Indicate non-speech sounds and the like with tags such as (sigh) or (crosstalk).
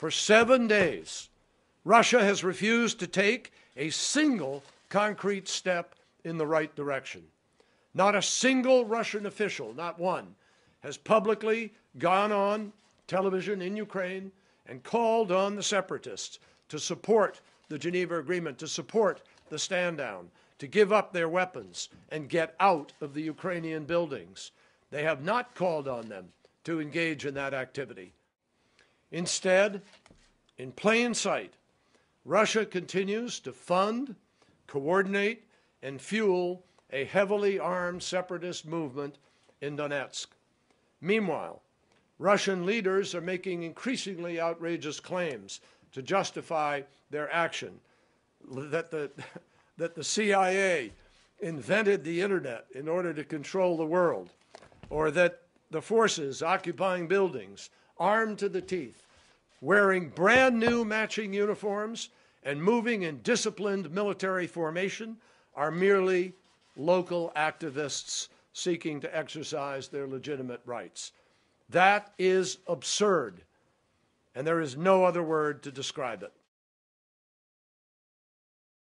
For seven days, Russia has refused to take a single concrete step in the right direction. Not a single Russian official, not one, has publicly gone on television in Ukraine and called on the separatists to support the Geneva Agreement, to support the stand down, to give up their weapons and get out of the Ukrainian buildings. They have not called on them to engage in that activity. Instead, in plain sight, Russia continues to fund, coordinate, and fuel a heavily armed separatist movement in Donetsk. Meanwhile, Russian leaders are making increasingly outrageous claims to justify their action that the, (laughs) that the CIA invented the internet in order to control the world, or that the forces occupying buildings, armed to the teeth, wearing brand new matching uniforms, and moving in disciplined military formation are merely local activists seeking to exercise their legitimate rights. That is absurd, and there is no other word to describe it.